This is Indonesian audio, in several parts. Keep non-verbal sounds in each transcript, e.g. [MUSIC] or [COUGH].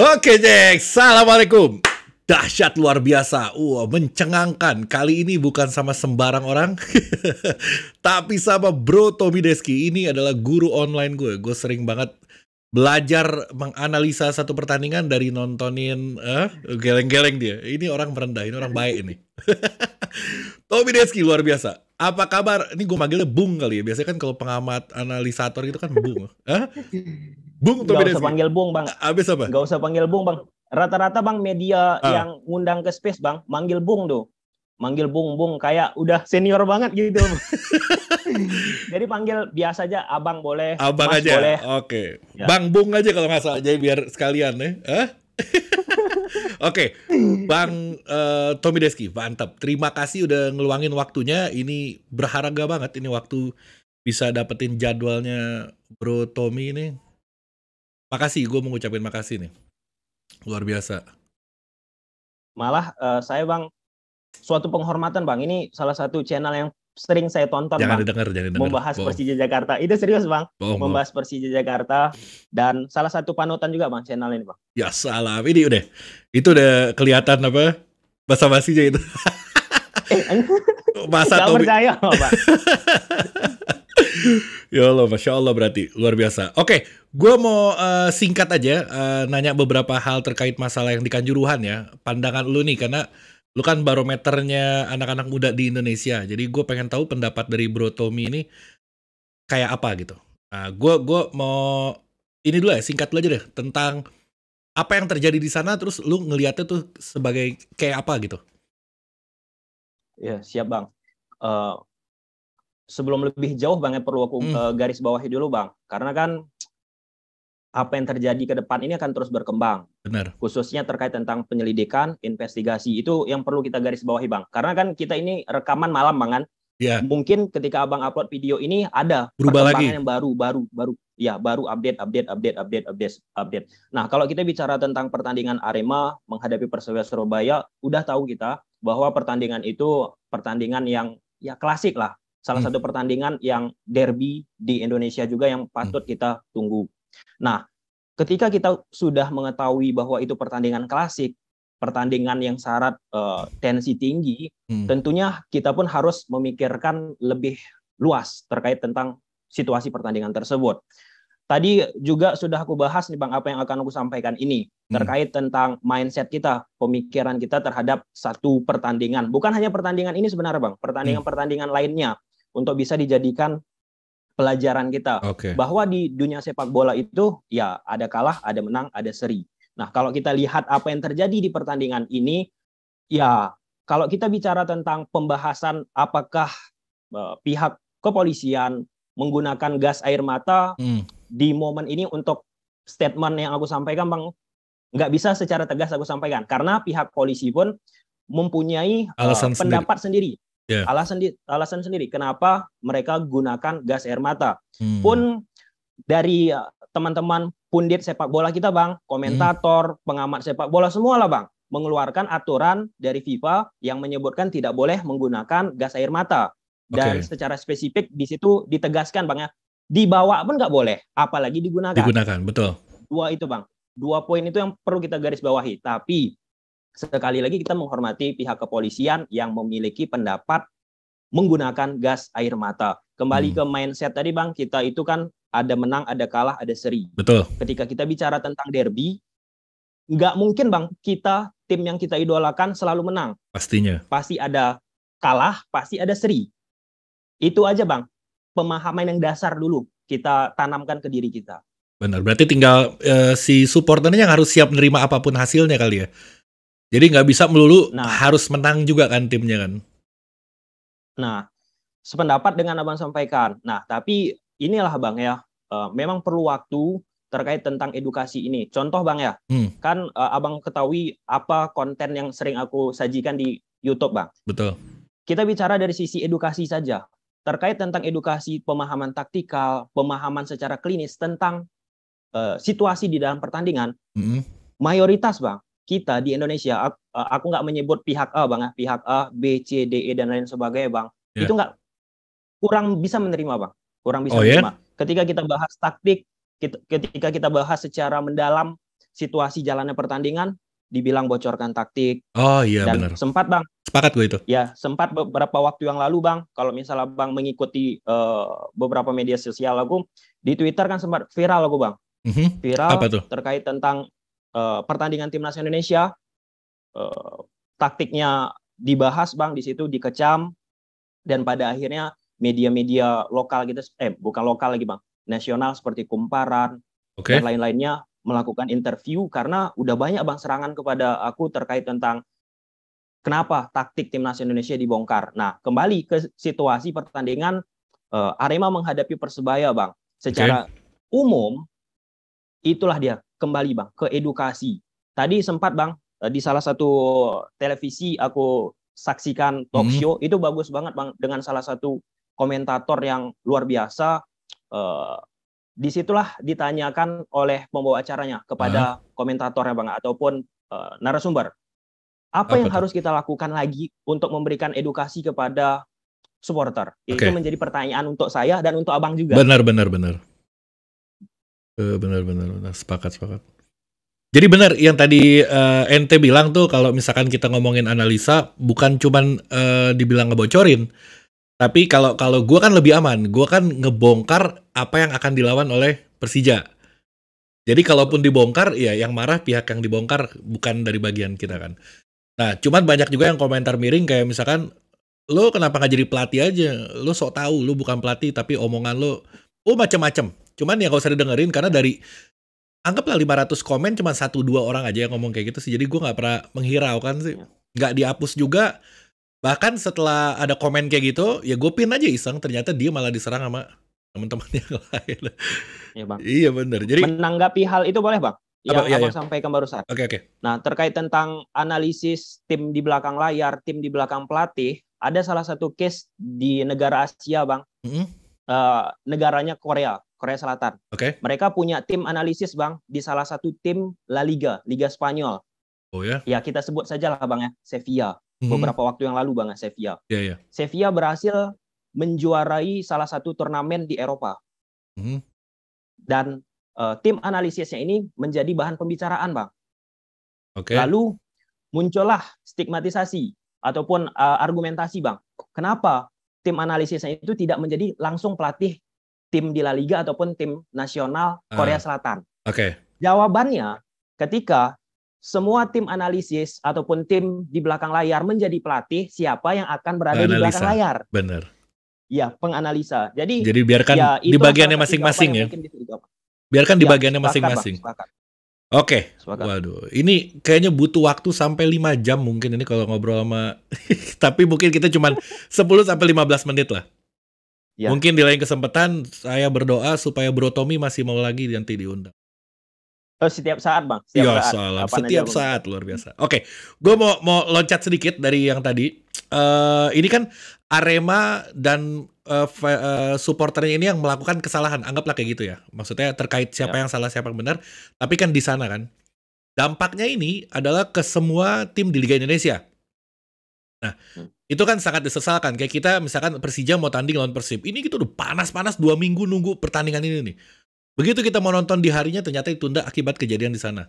Oke Jack, Assalamualaikum. Dahsyat luar biasa, wow, mencengangkan. Kali ini bukan sama sembarang orang, [LAUGHS] tapi sama Bro Tommy Deski. Ini adalah guru online gue. Gue sering banget belajar menganalisa satu pertandingan dari nontonin eh, geleng-geleng dia. Ini orang merendah, ini orang baik ini. [LAUGHS] Tommy Deski luar biasa. Apa kabar? Ini gue manggilnya Bung kali ya. Biasanya kan kalau pengamat analisator gitu kan Bung. Hah? Bung atau Gak usah panggil Bung, Bang. Habis apa? Gak usah panggil Bung, Bang. Rata-rata Bang media ah. yang ngundang ke space, Bang, manggil Bung tuh. Manggil Bung, Bung kayak udah senior banget gitu. [LAUGHS] Jadi panggil biasa aja Abang boleh, Abang Mas aja. Oke. Okay. Ya. Bang Bung aja kalau nggak salah, jadi biar sekalian ya. Hah? [LAUGHS] Oke, okay. Bang uh, Tommy Deski, mantap. Terima kasih udah ngeluangin waktunya. Ini berharga banget ini waktu bisa dapetin jadwalnya Bro Tommy ini. Makasih, gue mau ngucapin makasih nih. Luar biasa. Malah uh, saya bang, suatu penghormatan bang. Ini salah satu channel yang sering saya tonton jangan bang. Didengar, jangan didengar. Membahas Boong. Persija Jakarta. Itu serius bang. Boong, membahas Persija Jakarta dan salah satu panutan juga bang channel ini bang. Ya salah. Ini udah, itu udah kelihatan apa? Bahasa basinya itu. eh, eh. Masa Gak percaya, bang. [LAUGHS] [LAUGHS] ya Allah, masya Allah berarti luar biasa. Oke, gue mau uh, singkat aja uh, nanya beberapa hal terkait masalah yang di Kanjuruhan ya. Pandangan lu nih, karena lu kan barometernya anak-anak muda di Indonesia. Jadi gue pengen tahu pendapat dari Bro Tommy ini kayak apa gitu. Nah, gue gua mau ini dulu ya, singkat aja deh tentang apa yang terjadi di sana. Terus lu ngelihatnya tuh sebagai kayak apa gitu? Ya siap bang. Uh, sebelum lebih jauh Bang, ya, perlu aku hmm. Eh, garis bawahi dulu Bang. Karena kan apa yang terjadi ke depan ini akan terus berkembang. Benar. Khususnya terkait tentang penyelidikan, investigasi itu yang perlu kita garis bawahi bang. Karena kan kita ini rekaman malam bang kan. Ya. Mungkin ketika abang upload video ini ada Berubah lagi. yang baru, baru, baru. Ya, baru update, update, update, update, update, update. Nah, kalau kita bicara tentang pertandingan Arema menghadapi Persebaya Surabaya, udah tahu kita bahwa pertandingan itu pertandingan yang ya klasik lah Salah hmm. satu pertandingan yang derby di Indonesia juga yang hmm. patut hmm. kita tunggu. Nah, ketika kita sudah mengetahui bahwa itu pertandingan klasik, pertandingan yang syarat uh, tensi tinggi, hmm. tentunya kita pun harus memikirkan lebih luas terkait tentang situasi pertandingan tersebut. Tadi juga sudah aku bahas nih Bang apa yang akan aku sampaikan ini hmm. terkait tentang mindset kita, pemikiran kita terhadap satu pertandingan. Bukan hanya pertandingan ini sebenarnya Bang, pertandingan-pertandingan lainnya untuk bisa dijadikan pelajaran kita okay. bahwa di dunia sepak bola itu ya ada kalah, ada menang, ada seri. Nah, kalau kita lihat apa yang terjadi di pertandingan ini ya kalau kita bicara tentang pembahasan apakah uh, pihak kepolisian menggunakan gas air mata hmm. di momen ini untuk statement yang aku sampaikan Bang nggak bisa secara tegas aku sampaikan karena pihak polisi pun mempunyai uh, pendapat sendiri. sendiri. Yeah. Alasan di, alasan sendiri kenapa mereka gunakan gas air mata. Hmm. Pun dari uh, teman-teman pundit sepak bola kita, Bang, komentator, hmm. pengamat sepak bola semua lah Bang, mengeluarkan aturan dari FIFA yang menyebutkan tidak boleh menggunakan gas air mata. Dan okay. secara spesifik di situ ditegaskan, Bang, ya, dibawa pun nggak boleh, apalagi digunakan. Digunakan, betul. Dua itu, Bang. Dua poin itu yang perlu kita garis bawahi. Tapi Sekali lagi kita menghormati pihak kepolisian yang memiliki pendapat menggunakan gas air mata. Kembali hmm. ke mindset tadi Bang, kita itu kan ada menang, ada kalah, ada seri. Betul. Ketika kita bicara tentang derby, nggak mungkin Bang kita tim yang kita idolakan selalu menang. Pastinya. Pasti ada kalah, pasti ada seri. Itu aja Bang. Pemahaman yang dasar dulu kita tanamkan ke diri kita. Benar, berarti tinggal uh, si supporternya yang harus siap menerima apapun hasilnya kali ya. Jadi nggak bisa melulu nah, harus menang juga kan timnya kan. Nah, sependapat dengan abang sampaikan. Nah, tapi inilah bang ya, uh, memang perlu waktu terkait tentang edukasi ini. Contoh bang ya, hmm. kan uh, abang ketahui apa konten yang sering aku sajikan di YouTube bang. Betul. Kita bicara dari sisi edukasi saja. Terkait tentang edukasi pemahaman taktikal, pemahaman secara klinis tentang uh, situasi di dalam pertandingan, hmm. mayoritas bang kita di Indonesia eh, aku nggak menyebut pihak A bang ya. pihak A B C D E dan lain sebagainya bang yeah. itu nggak kurang bisa menerima bang kurang bisa oh, ya? menerima yeah? ketika kita bahas taktik ketika kita bahas secara mendalam situasi jalannya pertandingan dibilang bocorkan taktik oh iya yeah, benar sempat bang sepakat gue itu ya sempat beberapa waktu yang lalu bang kalau misalnya bang mengikuti uh, beberapa media sosial aku di Twitter kan sempat viral aku bang mm -hmm. viral Apa tuh? terkait tentang Eh, pertandingan timnas Indonesia uh, taktiknya dibahas bang di situ dikecam dan pada akhirnya media-media lokal kita gitu, eh bukan lokal lagi bang nasional seperti kumparan okay. dan lain-lainnya melakukan interview karena udah banyak bang serangan kepada aku terkait tentang kenapa taktik timnas Indonesia dibongkar. Nah kembali ke situasi pertandingan uh, Arema menghadapi persebaya bang secara okay. umum itulah dia kembali bang ke edukasi. Tadi sempat bang eh, di salah satu televisi aku saksikan talk mhm. show itu bagus banget bang dengan salah satu komentator yang luar biasa. Uh, disitulah ditanyakan oleh pembawa acaranya kepada uh-huh. komentatornya bang ataupun uh, narasumber apa, yang itu? harus kita lakukan lagi untuk memberikan edukasi kepada supporter? Okay. Itu menjadi pertanyaan untuk saya dan untuk abang juga. Benar, benar, benar. Eh, benar benar benar sepakat sepakat jadi benar yang tadi uh, eh, NT bilang tuh kalau misalkan kita ngomongin analisa bukan cuman uh, dibilang ngebocorin, tapi kalau kalau gue kan lebih aman, gue kan ngebongkar apa yang akan dilawan oleh Persija. Jadi kalaupun dibongkar, ya yang marah pihak yang dibongkar bukan dari bagian kita kan. Nah, cuman banyak juga yang komentar miring kayak misalkan lo kenapa nggak jadi pelatih aja? Lo sok tahu, lo bukan pelatih tapi omongan lo oh macam-macam. Cuman ya gak usah dengerin karena dari anggaplah 500 komen cuma satu dua orang aja yang ngomong kayak gitu sih. Jadi gue nggak pernah menghiraukan sih. Iya. Nggak dihapus juga. Bahkan setelah ada komen kayak gitu, ya gue pin aja iseng. Ternyata dia malah diserang sama teman-teman [LAUGHS] yang lain. Iya bang. iya benar. Jadi menanggapi hal itu boleh bang? Yang apa, iya, abang iya. sampaikan barusan. Oke okay, oke. Okay. Nah terkait tentang analisis tim di belakang layar, tim di belakang pelatih, ada salah satu case di negara Asia bang. Mm -hmm. uh, negaranya Korea. Korea Selatan. Oke. Okay. Mereka punya tim analisis bang di salah satu tim La Liga, Liga Spanyol. Oh ya? Ya kita sebut saja lah bang ya, Sevilla. Hmm. Beberapa waktu yang lalu bang ya Sevilla. Iya yeah, iya. Yeah. Sevilla berhasil menjuarai salah satu turnamen di Eropa. Hmm. Dan uh, tim analisisnya ini menjadi bahan pembicaraan bang. Oke. Okay. Lalu muncullah stigmatisasi ataupun uh, argumentasi bang. Kenapa tim analisisnya itu tidak menjadi langsung pelatih tim di La Liga ataupun tim nasional ah. Korea uh, Selatan. Oke. Okay. Jawabannya ketika semua tim analisis ataupun tim di belakang layar menjadi pelatih, siapa yang akan berada Analisa. di belakang layar? Bener. Ya, penganalisa. Jadi Jadi biarkan ya, di bagiannya masing-masing ya. Biarkan di ya, bagiannya masing-masing. Oke. Okay. Waduh, ini kayaknya butuh waktu sampai 5 jam mungkin ini kalau ngobrol sama [LAUGHS] tapi mungkin kita cuma 10 sampai 15 menit lah. Ya. Mungkin di lain kesempatan saya berdoa supaya Bro Tommy masih mau lagi nanti diundang. Oh, setiap saat bang. Setiap ya, saat. Salam. Setiap aja, saat luar biasa. Oke, okay. gue mau mau loncat sedikit dari yang tadi. Uh, ini kan Arema dan uh, uh, supporternya ini yang melakukan kesalahan. Anggaplah kayak gitu ya. Maksudnya terkait siapa ya. yang salah siapa yang benar. Tapi kan di sana kan. Dampaknya ini adalah ke semua tim di Liga Indonesia. Nah, hmm. Itu kan sangat disesalkan. Kayak kita misalkan Persija mau tanding lawan Persib. Ini gitu udah panas-panas dua minggu nunggu pertandingan ini nih. Begitu kita mau nonton di harinya ternyata ditunda akibat kejadian di sana.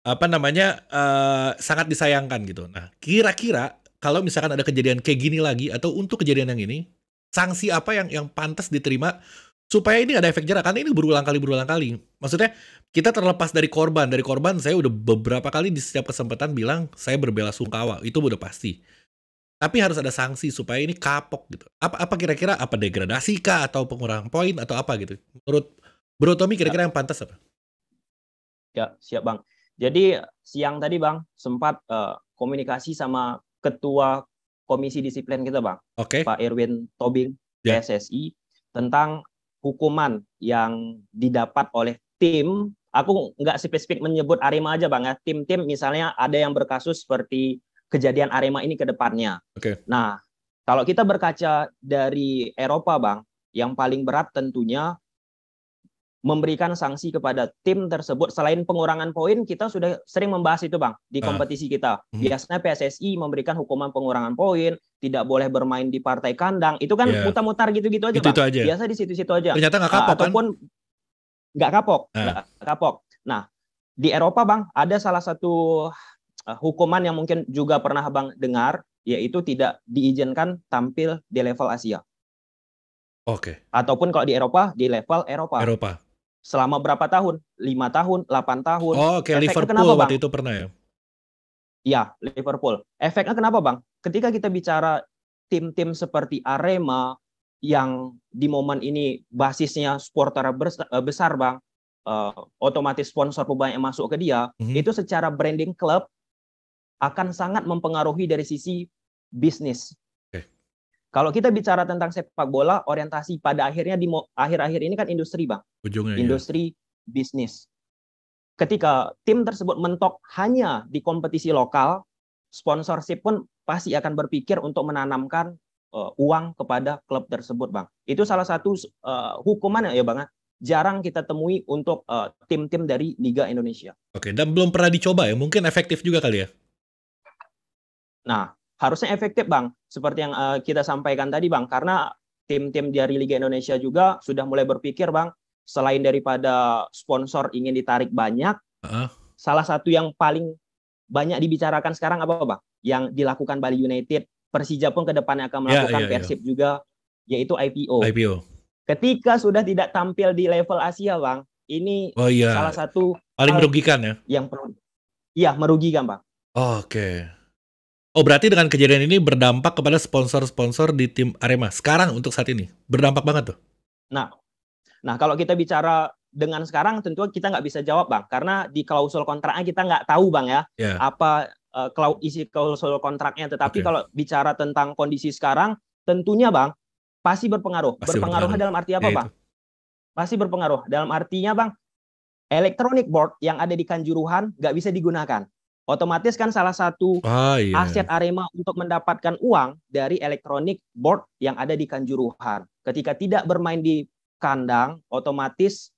Apa namanya? Uh, sangat disayangkan gitu. Nah, kira-kira kalau misalkan ada kejadian kayak gini lagi atau untuk kejadian yang ini, sanksi apa yang yang pantas diterima supaya ini ada efek jerak karena ini berulang kali berulang kali maksudnya kita terlepas dari korban dari korban saya udah beberapa kali di setiap kesempatan bilang saya berbela sungkawa itu udah pasti tapi harus ada sanksi supaya ini kapok gitu. Apa apa kira-kira apa degradasi kah atau pengurangan poin atau apa gitu? Menurut Bro Tommy kira-kira yang pantas apa? Ya, siap Bang. Jadi siang tadi Bang sempat uh, komunikasi sama ketua komisi disiplin kita Bang. Oke. Okay. Pak Erwin Tobing yeah. tentang hukuman yang didapat oleh tim aku nggak spesifik menyebut Arema aja bang ya tim-tim misalnya ada yang berkasus seperti kejadian Arema ini ke depannya. Okay. Nah, kalau kita berkaca dari Eropa, Bang, yang paling berat tentunya memberikan sanksi kepada tim tersebut selain pengurangan poin kita sudah sering membahas itu bang di ah. kompetisi kita hmm. biasanya PSSI memberikan hukuman pengurangan poin tidak boleh bermain di partai kandang itu kan yeah. mutar-mutar gitu-gitu aja -gitu bang aja. biasa di situ-situ aja ternyata nggak ah, kapok kan? ataupun nggak kan? kapok ah. nggak kapok nah di Eropa bang ada salah satu Eh, hukuman yang mungkin juga pernah bang dengar, yaitu tidak diizinkan tampil di level Asia. Oke. Okay. Ataupun kalau di Eropa, di level Eropa. Eropa. Selama berapa tahun? 5 tahun, 8 tahun. Oh, oke. Okay. Liverpool kenapa, waktu itu pernah ya? Iya, Liverpool. Efeknya kenapa, Bang? Ketika kita bicara tim-tim seperti Arema yang di momen ini basisnya supporter eh, besar, Bang, uh, otomatis sponsor pemain yang masuk ke dia, mm -hmm. itu secara branding klub akan sangat mempengaruhi dari sisi bisnis. Okay. Kalau kita bicara tentang sepak bola, orientasi pada akhirnya di akhir-akhir ini kan industri, Bang. Ujungnya iya. industri ya. bisnis. Ketika tim tersebut mentok hanya di kompetisi lokal, sponsorship pun pasti akan berpikir untuk menanamkan uh, uang kepada klub tersebut, Bang. Itu salah satu uh, hukuman ya, Bang. Ya. Jarang kita temui untuk eh, tim-tim uh, tim -tim dari Liga Indonesia. Oke, dan belum pernah dicoba ya. Mungkin efektif juga kali ya. Nah, harusnya efektif, Bang. Seperti yang uh, kita sampaikan tadi, Bang, karena tim-tim dari Liga Indonesia juga sudah mulai berpikir, Bang, selain daripada sponsor ingin ditarik banyak, uh. salah satu yang paling banyak dibicarakan sekarang apa, Bang? Yang dilakukan Bali United, Persija pun ke depannya akan ya, melakukan yeah, yeah, Persib yeah. juga, yaitu IPO. IPO. Ketika sudah tidak tampil di level Asia, Bang, ini oh, yeah. salah satu paling merugikan ya. Yang perlu. Iya, merugikan, Bang. Oh, Oke. Okay. Oh berarti dengan kejadian ini berdampak kepada sponsor-sponsor di tim Arema sekarang untuk saat ini berdampak banget tuh. Nah, nah kalau kita bicara dengan sekarang tentu kita nggak bisa jawab bang karena di klausul kontraknya kita nggak tahu bang ya yeah. apa uh, isi klausul kontraknya. Tetapi okay. kalau bicara tentang kondisi sekarang tentunya bang pasti berpengaruh. Pasti berpengaruh dalam arti apa ya, bang? Itu. Pasti berpengaruh dalam artinya bang elektronik board yang ada di Kanjuruhan nggak bisa digunakan. Otomatis kan salah satu ah, iya. aset Arema untuk mendapatkan uang dari elektronik board yang ada di Kanjuruhan. Ketika tidak bermain di kandang, otomatis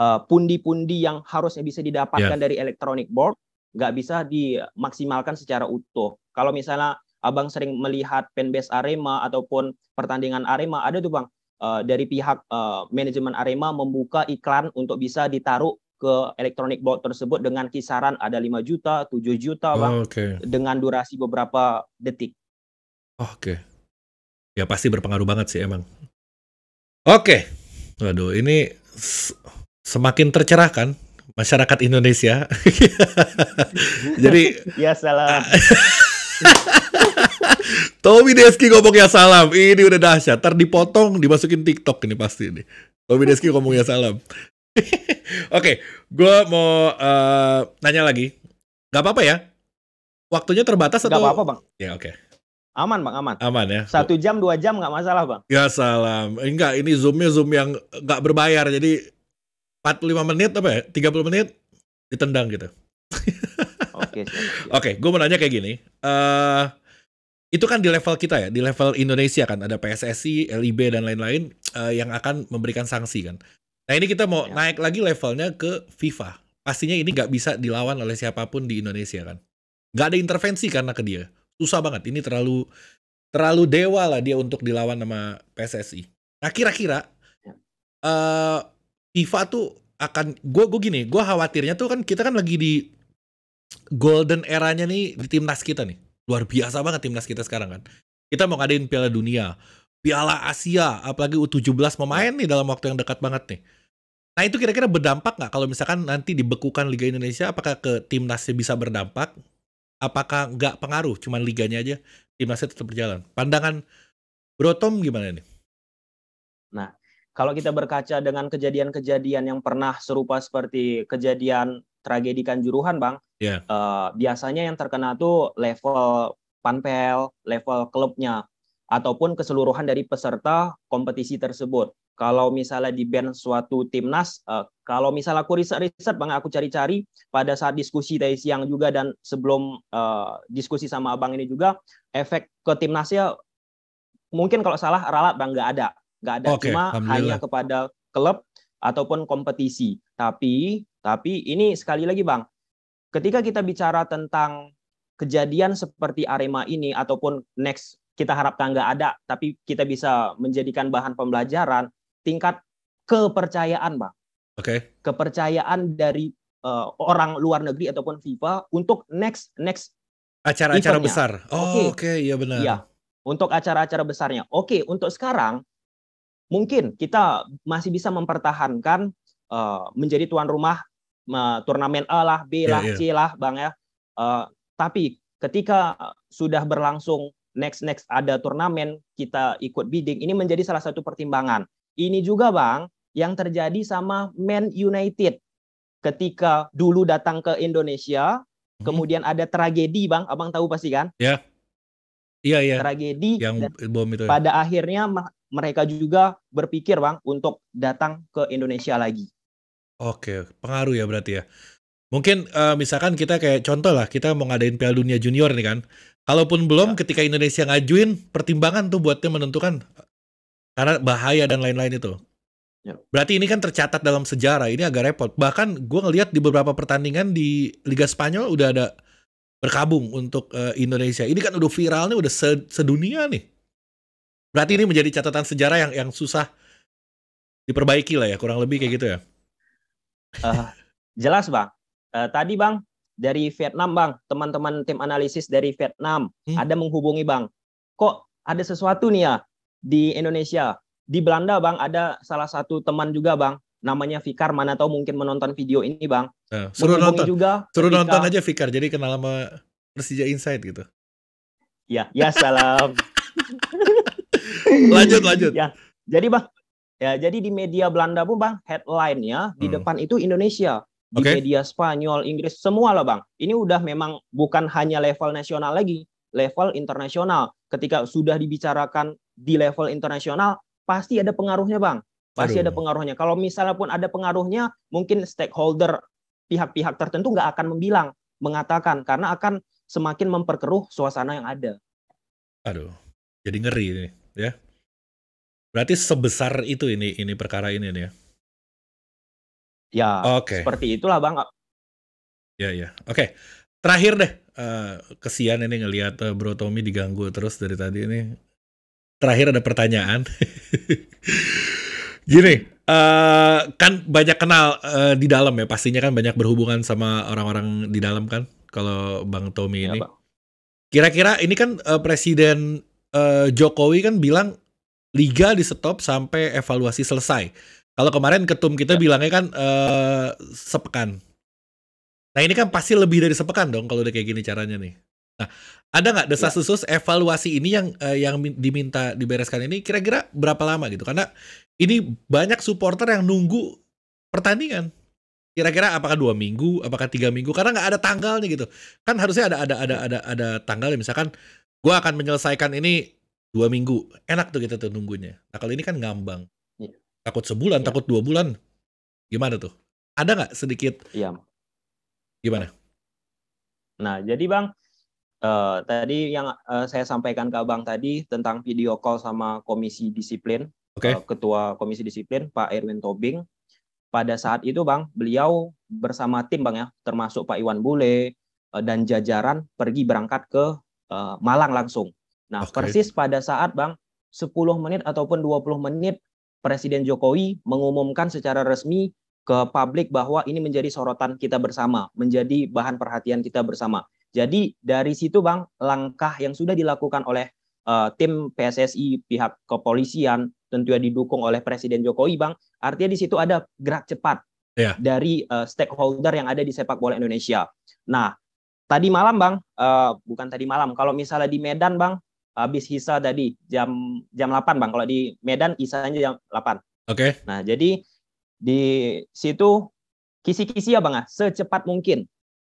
eh, pundi-pundi uh, yang harusnya bisa didapatkan yeah. dari elektronik board nggak bisa dimaksimalkan secara utuh. Kalau misalnya abang sering melihat fanbase Arema ataupun pertandingan Arema, ada tuh bang uh, dari pihak uh, manajemen Arema membuka iklan untuk bisa ditaruh ke electronic board tersebut dengan kisaran ada 5 juta, 7 juta, Bang. okay. Dengan durasi beberapa detik. Oke. Okay. Ya pasti berpengaruh banget sih emang. Oke. Okay. Waduh, ini semakin tercerahkan masyarakat Indonesia. [LAUGHS] Jadi ya salam. [LAUGHS] Tommy Deski ngomongnya salam. Ini udah dahsyat. Ntar dipotong, dimasukin TikTok ini pasti nih. Tommy Deski ngomongnya salam. Oke, gue mau uh, nanya lagi. Gak apa-apa ya? Waktunya terbatas atau? Gak apa-apa bang. Ya oke. Okay. Aman bang, aman. Aman ya. Satu jam, dua jam gak masalah bang. Ya salam. Enggak, eh, ini zoomnya zoom yang gak berbayar. Jadi 45 menit apa ya? 30 menit ditendang gitu. [LAUGHS] Oke. Oke, gue mau nanya kayak gini. Uh, itu kan di level kita ya, di level Indonesia kan ada PSSI, LIB dan lain-lain uh, yang akan memberikan sanksi kan. Nah ini kita mau ya. naik lagi levelnya ke FIFA. Pastinya ini nggak bisa dilawan oleh siapapun di Indonesia kan. Nggak ada intervensi karena ke dia. Susah banget. Ini terlalu terlalu dewa lah dia untuk dilawan sama PSSI. Nah kira-kira ya. uh, FIFA tuh akan gue gue gini gue khawatirnya tuh kan kita kan lagi di golden eranya nih di timnas kita nih luar biasa banget timnas kita sekarang kan kita mau ngadain Piala Dunia Piala Asia, apalagi U17 mau main nih dalam waktu yang dekat banget nih. Nah itu kira-kira berdampak nggak kalau misalkan nanti dibekukan Liga Indonesia, apakah ke timnasnya bisa berdampak? Apakah nggak pengaruh, cuman liganya aja timnasnya tetap berjalan? Pandangan Bro Tom gimana nih? Nah, kalau kita berkaca dengan kejadian-kejadian yang pernah serupa seperti kejadian tragedi Kanjuruhan, Bang, yeah. Ya. uh, biasanya yang terkena tuh level panpel, level klubnya ataupun keseluruhan dari peserta kompetisi tersebut. Kalau misalnya di band suatu timnas, uh, kalau misalnya aku riset-riset, Bang, aku cari-cari pada saat diskusi tadi siang juga dan sebelum uh, diskusi sama Abang ini juga, efek ke timnasnya mungkin kalau salah ralat Bang, nggak ada. Nggak ada, okay, cuma hanya kepada klub ataupun kompetisi. Tapi tapi ini sekali lagi Bang, ketika kita bicara tentang kejadian seperti Arema ini ataupun next kita harapkan nggak ada, tapi kita bisa menjadikan bahan pembelajaran tingkat kepercayaan, Bang. Oke. Okay. Kepercayaan dari uh, orang luar negeri ataupun FIFA untuk next next acara-acara besar. Oh, oke, okay. okay, ya benar. Iya. Untuk acara-acara besarnya. Oke, okay, untuk sekarang mungkin kita masih bisa mempertahankan uh, menjadi tuan rumah uh, turnamen A e lah, B iya, lah, yeah, yeah. C lah, Bang ya. Uh, tapi ketika sudah berlangsung next next ada turnamen kita ikut bidding ini menjadi salah satu pertimbangan. Ini juga Bang yang terjadi sama Man United ketika dulu datang ke Indonesia, hmm. kemudian ada tragedi Bang, Abang tahu pasti kan? Ya. Yeah. Iya, iya. Tragedi yang bom itu. Ya. Pada ya. akhirnya mereka juga berpikir, Bang, untuk datang ke Indonesia lagi. Oke, pengaruh ya berarti ya. Mungkin uh, misalkan kita kayak contoh lah, kita mau ngadain Piala Dunia Junior nih kan. Kalaupun belum, ya. ketika Indonesia ngajuin, pertimbangan tuh buatnya menentukan eh, karena bahaya dan lain-lain itu. Ya. Berarti ini kan tercatat dalam sejarah, ini agak repot. Bahkan gue ngelihat di beberapa pertandingan di Liga Spanyol udah ada berkabung untuk uh, Indonesia. Ini kan udah viralnya udah sedunia nih. Berarti ya. ini menjadi catatan sejarah yang yang susah diperbaiki lah ya, kurang lebih kayak gitu ya. Uh, jelas bang. Uh, tadi bang dari Vietnam, Bang. Teman-teman tim analisis dari Vietnam hmm. ada menghubungi, Bang. Kok ada sesuatu nih ya di Indonesia? Di Belanda, Bang, ada salah satu teman juga, Bang. Namanya Fikar, mana tahu mungkin menonton video ini, Bang. Nah, suruh menghubungi nonton. juga. Suruh ketika... nonton aja Fikar, jadi kenal sama Persija Insight gitu. Ya, ya salam. [LAUGHS] lanjut, lanjut. Ya. Jadi, Bang, ya jadi di media Belanda pun, Bang, headline-nya hmm. di depan itu Indonesia di okay. media Spanyol, Inggris, semua lah bang. Ini udah memang bukan hanya level nasional lagi, level internasional. Ketika sudah dibicarakan di level internasional, pasti ada pengaruhnya bang. Pasti Aduh. ada pengaruhnya. Kalau misalnya pun ada pengaruhnya, mungkin stakeholder pihak-pihak tertentu nggak akan membilang, mengatakan karena akan semakin memperkeruh suasana yang ada. Aduh, jadi ngeri ini, ya. Berarti sebesar itu ini ini perkara ini nih ya. Ya, okay. seperti itulah Bang. Ya, ya. Oke. Okay. Terakhir deh, uh, kesian ini ngelihat uh, Bro Tommy diganggu terus dari tadi ini. Terakhir ada pertanyaan. [LAUGHS] Gini, uh, kan banyak kenal uh, di dalam ya, pastinya kan banyak berhubungan sama orang-orang di dalam kan kalau Bang Tommy iya, ini. Bang. Kira-kira ini kan uh, Presiden uh, Jokowi kan bilang liga di stop sampai evaluasi selesai. Kalau kemarin ketum kita ya. bilangnya kan uh, sepekan. Nah ini kan pasti lebih dari sepekan dong kalau udah kayak gini caranya nih. Nah ada nggak desas-desus ya. evaluasi ini yang uh, yang diminta dibereskan ini kira-kira berapa lama gitu? Karena ini banyak supporter yang nunggu pertandingan. Kira-kira apakah dua minggu, apakah tiga minggu? Karena nggak ada tanggalnya gitu. Kan harusnya ada ada ada ada ada tanggal ya. Misalkan gue akan menyelesaikan ini dua minggu, enak tuh kita gitu, tuh nunggunya. Nah kalau ini kan ngambang. Takut sebulan, ya. takut dua bulan. Gimana tuh? Ada nggak sedikit? Iya. Gimana? Nah, jadi Bang, uh, tadi yang uh, saya sampaikan ke bang tadi tentang video call sama Komisi Disiplin, okay. uh, eh, Ketua Komisi Disiplin Pak Erwin Tobing. Pada saat itu Bang, beliau bersama tim Bang ya, termasuk Pak Iwan Bule uh, dan jajaran pergi berangkat ke uh, Malang langsung. Nah, okay. persis pada saat Bang 10 menit ataupun 20 menit Presiden Jokowi mengumumkan secara resmi ke publik bahwa ini menjadi sorotan kita bersama, menjadi bahan perhatian kita bersama. Jadi dari situ Bang, langkah yang sudah dilakukan oleh uh, tim PSSI pihak kepolisian ya didukung oleh Presiden Jokowi Bang, artinya di situ ada gerak cepat yeah. dari uh, stakeholder yang ada di sepak bola Indonesia. Nah, tadi malam Bang, uh, bukan tadi malam, kalau misalnya di Medan Bang, habis hisa tadi jam jam 8 Bang. Kalau di Medan isanya jam 8. Oke. Okay. Nah, jadi di situ kisi-kisi ya Bang, ya? secepat mungkin.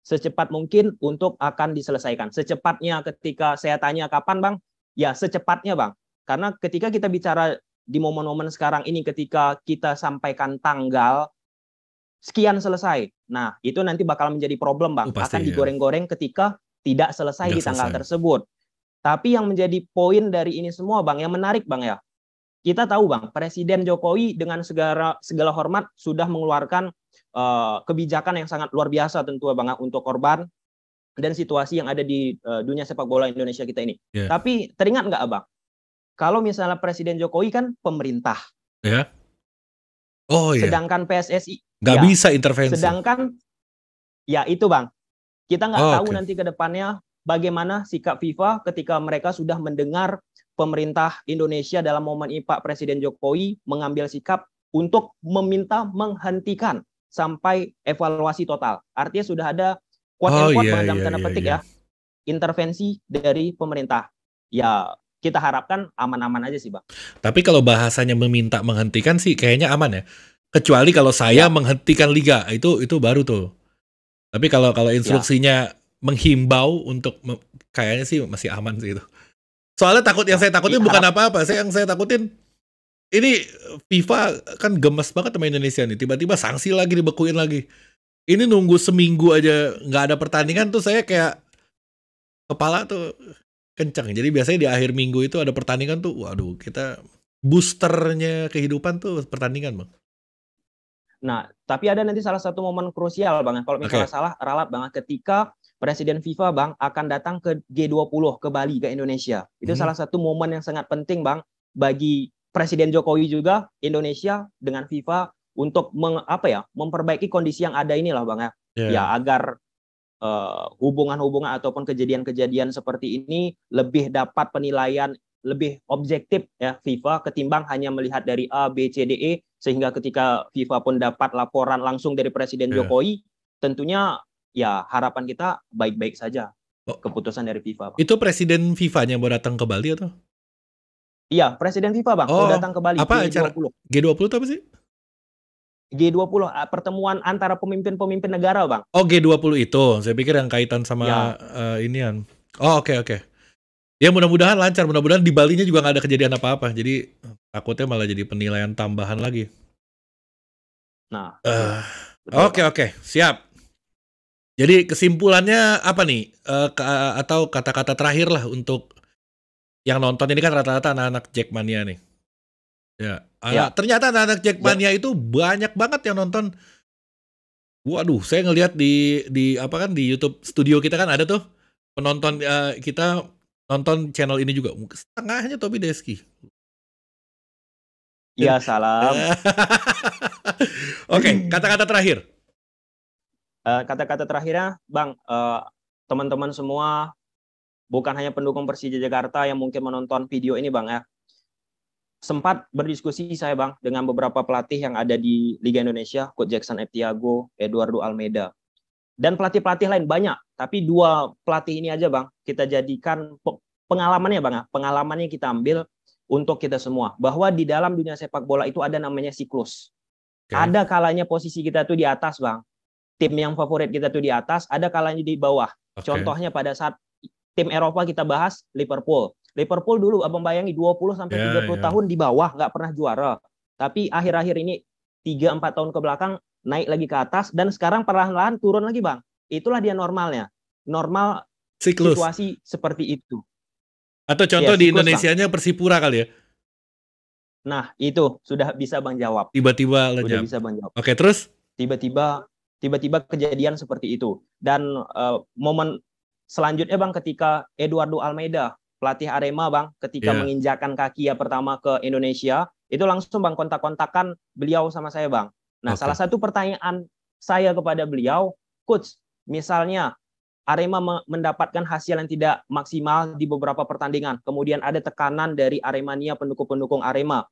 Secepat mungkin untuk akan diselesaikan. Secepatnya ketika saya tanya kapan Bang? Ya, secepatnya Bang. Karena ketika kita bicara di momen-momen sekarang ini ketika kita sampaikan tanggal sekian selesai. Nah, itu nanti bakal menjadi problem, Bang. Oh, pasti, akan ya. digoreng-goreng ketika tidak selesai di tanggal selesai. tersebut. Tapi yang menjadi poin dari ini semua, Bang, yang menarik, Bang ya. Kita tahu, Bang, Presiden Jokowi dengan segala segala hormat sudah mengeluarkan uh, kebijakan yang sangat luar biasa tentu, Bang, ya, untuk korban dan situasi yang ada di uh, dunia sepak bola Indonesia kita ini. Yeah. Tapi teringat nggak, Bang? Kalau misalnya Presiden Jokowi kan pemerintah. Ya. Yeah. Oh iya. Yeah. Sedangkan PSSI nggak ya, bisa intervensi. Sedangkan ya itu, Bang. Kita nggak oh, tahu okay. nanti ke depannya bagaimana sikap FIFA ketika mereka sudah mendengar pemerintah Indonesia dalam momen ini Pak Presiden Jokowi mengambil sikap untuk meminta menghentikan sampai evaluasi total. Artinya sudah ada quote oh, yeah, dalam yeah, tanda iya, petik yeah. ya intervensi dari pemerintah. Ya kita harapkan aman-aman aja sih bang. Tapi kalau bahasanya meminta menghentikan sih kayaknya aman ya. Kecuali kalau saya yeah. menghentikan liga itu itu baru tuh. Tapi kalau kalau ya. instruksinya yeah menghimbau untuk kayaknya sih masih aman sih itu. Soalnya takut yang saya nah, takutin iya, bukan apa-apa, saya yang saya takutin ini FIFA kan gemes banget sama Indonesia nih, tiba-tiba sanksi lagi dibekuin lagi. Ini nunggu seminggu aja nggak ada pertandingan tuh saya kayak kepala tuh kencang. Jadi biasanya di akhir minggu itu ada pertandingan tuh, waduh kita boosternya kehidupan tuh pertandingan bang. Nah, tapi ada nanti salah satu momen krusial banget. Kalau misalnya okay. salah, ralat banget ketika Presiden FIFA Bang akan datang ke G20 ke Bali ke Indonesia. Itu hmm. salah satu momen yang sangat penting Bang bagi Presiden Jokowi juga Indonesia dengan FIFA untuk meng, apa ya memperbaiki kondisi yang ada inilah Bang ya. Yeah. Ya agar eh, hubungan-hubungan ataupun kejadian-kejadian seperti ini lebih dapat penilaian lebih objektif ya FIFA ketimbang hanya melihat dari A B C D E sehingga ketika FIFA pun dapat laporan langsung dari Presiden yeah. Jokowi tentunya ya harapan kita baik-baik saja oh. keputusan dari FIFA. Bang. Itu presiden FIFA-nya mau datang ke Bali atau? Iya, presiden FIFA bang, oh, mau datang ke Bali. Apa G20. acara G20 itu apa sih? G20 ah, pertemuan antara pemimpin-pemimpin negara bang. Oh G20 itu, saya pikir yang kaitan sama ya. uh, inian. Oh oke okay, oke. Okay. Ya mudah-mudahan lancar, mudah-mudahan di Bali-nya juga nggak ada kejadian apa-apa. Jadi takutnya malah jadi penilaian tambahan lagi. Nah. Eh. Oke oke, okay, okay. siap. Jadi kesimpulannya apa nih? Uh, eh, ke, atau kata-kata terakhir lah untuk yang nonton ini kan rata-rata anak-anak Jackmania nih. Ya, ah, ya. ternyata anak-anak Jackmania ya. itu banyak banget yang nonton. Waduh, saya ngelihat di di apa kan di YouTube studio kita kan ada tuh penonton uh, kita nonton channel ini juga. Setengahnya Tobi Deski. Iya, salam. [LAUGHS] Oke, okay, kata-kata terakhir Eh, kata-kata terakhirnya, Bang, eh, teman-teman semua, bukan hanya pendukung Persija Jakarta yang mungkin menonton video ini, Bang ya. Sempat berdiskusi saya, Bang, dengan beberapa pelatih yang ada di Liga Indonesia, Coach Jackson Eptiago, Eduardo Almeida. Dan pelatih-pelatih lain banyak, tapi dua pelatih ini aja, Bang, kita jadikan pengalamannya, Bang ya. Pengalamannya kita ambil untuk kita semua. Bahwa di dalam dunia sepak bola itu ada namanya siklus. Okay. Ada kalanya posisi kita itu di atas, Bang tim yang favorit kita tuh di atas, ada kalanya di bawah. Okay. Contohnya pada saat tim Eropa kita bahas Liverpool. Liverpool dulu abang bayangi 20 sampai yeah, 30 yeah. tahun di bawah nggak pernah juara. Tapi akhir-akhir ini 3 4 tahun ke belakang naik lagi ke atas dan sekarang perlahan-lahan turun lagi, Bang. Itulah dia normalnya. Normal siklus. situasi seperti itu. Atau contoh ya, di Indonesianya nya Persipura kali ya. Nah, itu sudah bisa Bang jawab. Tiba-tiba lenyap. Sudah bisa Bang jawab. Oke, terus? Tiba-tiba tiba-tiba kejadian seperti itu. Dan uh, momen selanjutnya Bang ketika Eduardo Almeida pelatih Arema Bang ketika yeah. menginjakan kaki ya pertama ke Indonesia itu langsung Bang kontak-kontakan beliau sama saya Bang. Nah, okay. salah satu pertanyaan saya kepada beliau, coach, misalnya Arema mendapatkan hasil yang tidak maksimal di beberapa pertandingan, kemudian ada tekanan dari Aremania pendukung-pendukung Arema.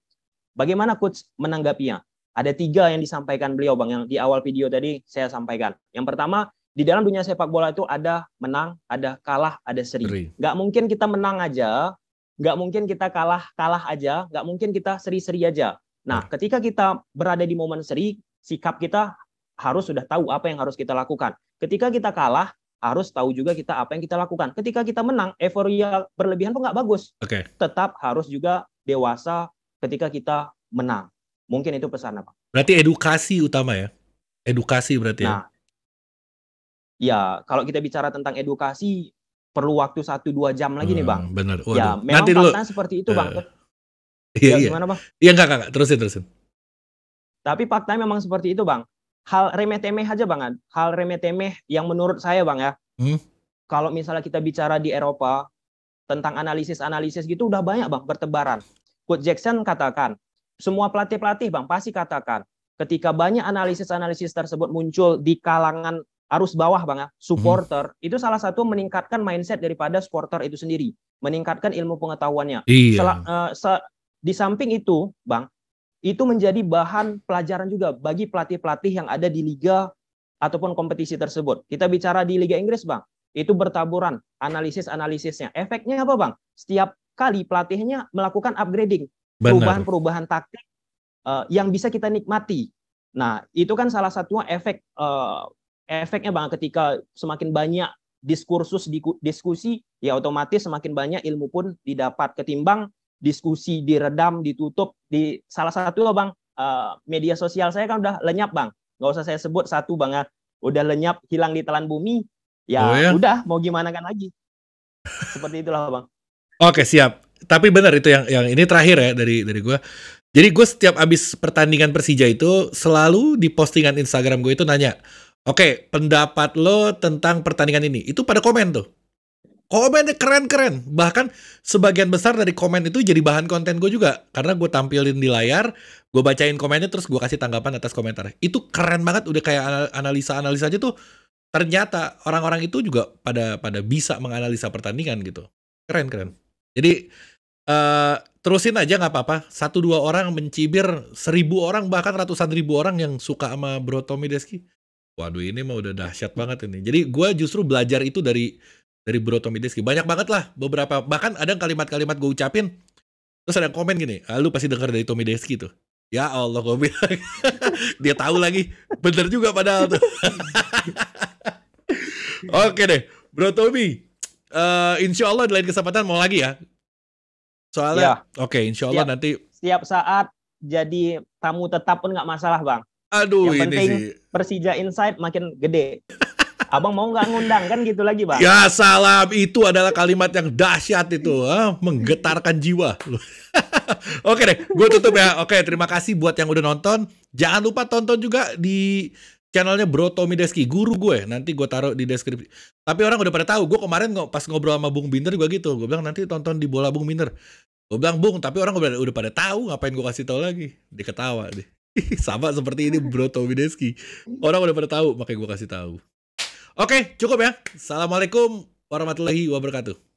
Bagaimana coach menanggapinya? Ada tiga yang disampaikan beliau Bang yang di awal video tadi saya sampaikan. Yang pertama, di dalam dunia sepak bola itu ada menang, ada kalah, ada seri. Gak mungkin kita menang aja, gak mungkin kita kalah kalah aja, gak mungkin kita seri-seri aja. Nah, nah, ketika kita berada di momen seri, sikap kita harus sudah tahu apa yang harus kita lakukan. Ketika kita kalah, harus tahu juga kita apa yang kita lakukan. Ketika kita menang, euforia berlebihan kok nggak bagus. Okay. Tetap harus juga dewasa ketika kita menang. Mungkin itu pesan apa? Berarti edukasi utama ya? Edukasi berarti ya? nah, ya? Ya, kalau kita bicara tentang edukasi, perlu waktu satu dua jam lagi hmm, nih Bang. Hmm, benar. Ya, waduh. Ya, memang Nanti dulu. seperti itu uh, Bang. Eh. Ya, iya, ya, iya. Gimana Bang? Iya, enggak, enggak, terusin, terusin. Tapi faktanya memang seperti itu Bang. Hal remeh-temeh aja Bang, hal remeh-temeh yang menurut saya Bang ya, hmm? kalau misalnya kita bicara di Eropa, tentang analisis-analisis gitu udah banyak bang bertebaran. Kurt Jackson katakan semua pelatih-pelatih Bang pasti katakan ketika banyak analisis-analisis tersebut muncul di kalangan arus bawah Bang ya, supporter, hmm. itu salah satu meningkatkan mindset daripada supporter itu sendiri, meningkatkan ilmu pengetahuannya. Iya. Sel, uh, eh, se, di samping itu, Bang, itu menjadi bahan pelajaran juga bagi pelatih-pelatih yang ada di liga ataupun kompetisi tersebut. Kita bicara di Liga Inggris, Bang. Itu bertaburan analisis-analisisnya. Efeknya apa, Bang? Setiap kali pelatihnya melakukan upgrading perubahan-perubahan taktik uh, yang bisa kita nikmati. Nah, itu kan salah satu efek uh, efeknya bang ketika semakin banyak diskursus diskusi ya otomatis semakin banyak ilmu pun didapat ketimbang diskusi diredam ditutup di salah satu bang uh, media sosial saya kan udah lenyap bang nggak usah saya sebut satu bang ya udah lenyap hilang di telan bumi ya, oh, ya? udah mau gimana kan lagi seperti itulah bang oke siap tapi benar itu yang yang ini terakhir ya dari dari gue. Jadi gue setiap abis pertandingan Persija itu selalu di postingan Instagram gue itu nanya, oke okay, pendapat lo tentang pertandingan ini itu pada komen tuh. Komennya keren-keren. Bahkan sebagian besar dari komen itu jadi bahan konten gue juga. Karena gue tampilin di layar, gue bacain komennya terus gue kasih tanggapan atas komentar Itu keren banget udah kayak analisa-analisa aja tuh. Ternyata orang-orang itu juga pada pada bisa menganalisa pertandingan gitu. Keren-keren. Jadi uh, terusin aja nggak apa-apa. Satu dua orang mencibir seribu orang bahkan ratusan ribu orang yang suka sama Bro Tommy Deski. Waduh ini mah udah dahsyat banget ini. Jadi gue justru belajar itu dari dari Bro Tommy Deski. Banyak banget lah beberapa bahkan ada kalimat-kalimat gue ucapin terus ada yang komen gini, ah, lu pasti dengar dari Tommy Deski tuh. Ya Allah gue bilang [LAUGHS] dia tahu lagi. Bener juga padahal tuh. [LAUGHS] Oke deh, Bro Tommy. Uh, insya Allah di lain kesempatan mau lagi ya Soalnya, ya. oke, okay, insya Allah setiap, nanti setiap saat jadi tamu tetap pun nggak masalah, bang. Aduh, Yang ini penting, sih. Persija Insight makin gede. [LAUGHS] Abang mau nggak ngundang kan gitu lagi, bang? Ya salam itu adalah kalimat yang dahsyat itu, menggetarkan jiwa. [LAUGHS] Oke deh, gue tutup ya. Oke, terima kasih buat yang udah nonton. Jangan lupa tonton juga di channelnya Bro Tommy Deski, guru gue. Nanti gue taruh di deskripsi. Tapi orang udah pada tahu. Gue kemarin pas ngobrol sama Bung Binder gue gitu. Gue bilang nanti tonton di bola Bung Binter Gue bilang Bung, tapi orang udah, udah pada tahu ngapain gue kasih tahu lagi. Diketawa deh. [LAUGHS] Sama seperti ini Bro Tommy Deski. Orang udah pada tahu, makanya gue kasih tahu. Oke, cukup ya. Assalamualaikum warahmatullahi wabarakatuh.